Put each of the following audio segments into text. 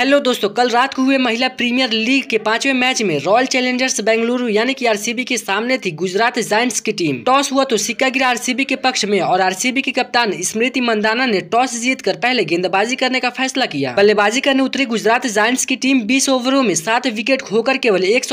hello दोस्तों कल रात को हुए महिला प्रीमियर लीग के पांचवें मैच में रॉयल चैलेंजर्स बेंगलुरु यानी कि आरसीबी के सामने थी गुजरात जायंट्स की टीम टॉस हुआ तो सिक्का गिरा आरसीबी के पक्ष में और आरसीबी के कप्तान स्मृति मंदाना ने टॉस जीतकर पहले गेंदबाजी करने का फैसला किया बल्लेबाजी करने उतरी गुजरात जायंट्स की टीम बीस ओवरों में सात विकेट खोकर केवल एक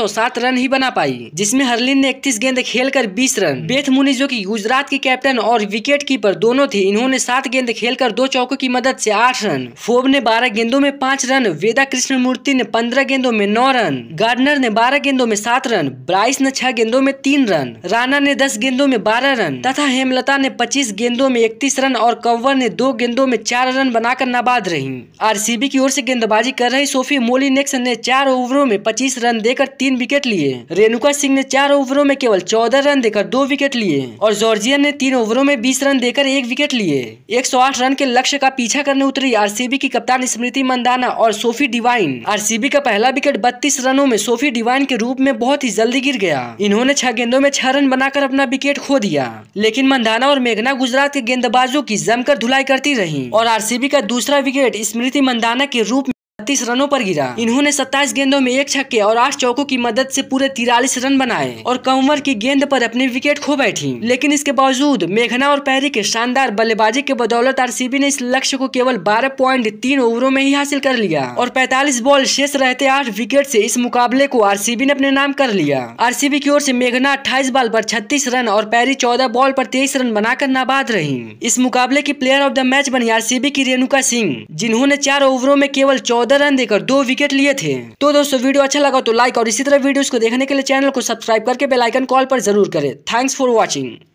रन ही बना पाई जिसमे हरलिन ने इकतीस गेंद खेल कर बीस रन बेथ मुनि जो की गुजरात की कैप्टन और विकेट कीपर दोनों थे इन्होंने सात गेंद कर दो चौकों की मदद ऐसी आठ रन फोब ने बारह गेंदों में पाँच रन वेदा कृष्णमूर्ति ने पंद्रह गेंदों में नौ रन गार्डनर ने बारह गेंदों में सात रन ब्राइस ने छह गेंदों में तीन रन राणा ने दस गेंदों में बारह रन तथा हेमलता ने पच्चीस गेंदों में इकतीस रन और कंवर ने दो गेंदों में चार रन बनाकर नाबाद रही आरसीबी की ओर से गेंदबाजी कर रही सोफी मोलिनेक्स ने चार ओवरों में पच्चीस रन देकर तीन विकेट लिए रेणुका सिंह ने चार ओवरों में केवल चौदह रन देकर दो विकेट लिए और जॉर्जिया ने तीन ओवरों में बीस रन देकर एक विकेट लिए एक रन के लक्ष्य का पीछा करने उतरी आरसीबी की कप्तान स्मृति मंदाना और सोफी डिवाइन आरसीबी का पहला विकेट बत्तीस रनों में सोफी डिवाइन के रूप में बहुत ही जल्दी गिर गया इन्होंने छह गेंदों में छह रन बनाकर अपना विकेट खो दिया लेकिन मंदाना और मेघना गुजरात के गेंदबाजों की जमकर धुलाई करती रही और आर का दूसरा विकेट स्मृति मंदाना के रूप छत्तीस रनों पर गिरा इन्होंने सत्ताईस गेंदों में एक छक्के और आठ चौकों की मदद से पूरे तिरालीस रन बनाए और कंवर की गेंद पर अपने विकेट खो बैठी लेकिन इसके बावजूद मेघना और पैरी के शानदार बल्लेबाजी के बदौलत आर ने इस लक्ष्य को केवल बारह पॉइंट तीन ओवरों में ही हासिल कर लिया और पैतालीस बॉल शेष रहते आठ विकेट से इस मुकाबले को आरसीबी ने अपने नाम कर लिया आरसीबी की ओर से मेघना अट्ठाईस बॉल पर छत्तीस रन और पैरी चौदह बॉल पर तेईस रन बनाकर नाबाद रही इस मुकाबले की प्लेयर ऑफ द मैच बनी आरसीबी की रेणुका सिंह जिन्होंने चार ओवरों में केवल चौदह रन देकर दो विकेट लिए थे तो दोस्तों वीडियो अच्छा लगा तो लाइक और इसी तरह वीडियो को देखने के लिए चैनल को सब्सक्राइब करके बेलाइकन कॉल पर जरूर करें थैंक्स फॉर वॉचिंग